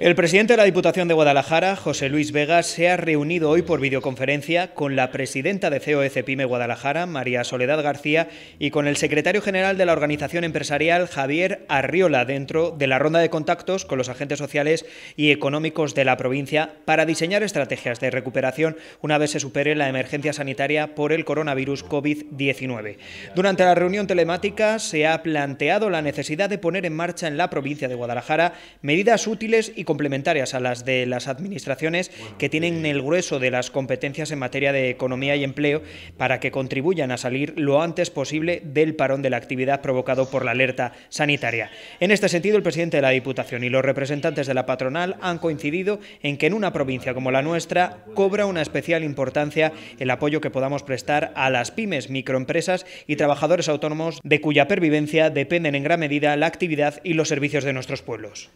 El presidente de la Diputación de Guadalajara, José Luis Vega, se ha reunido hoy por videoconferencia con la presidenta de COEC PYME Guadalajara, María Soledad García, y con el secretario general de la organización empresarial, Javier Arriola, dentro de la ronda de contactos con los agentes sociales y económicos de la provincia para diseñar estrategias de recuperación una vez se supere la emergencia sanitaria por el coronavirus COVID-19. Durante la reunión telemática se ha planteado la necesidad de poner en marcha en la provincia de Guadalajara medidas útiles y complementarias a las de las administraciones que tienen el grueso de las competencias en materia de economía y empleo para que contribuyan a salir lo antes posible del parón de la actividad provocado por la alerta sanitaria. En este sentido, el presidente de la Diputación y los representantes de la patronal han coincidido en que en una provincia como la nuestra cobra una especial importancia el apoyo que podamos prestar a las pymes, microempresas y trabajadores autónomos de cuya pervivencia dependen en gran medida la actividad y los servicios de nuestros pueblos.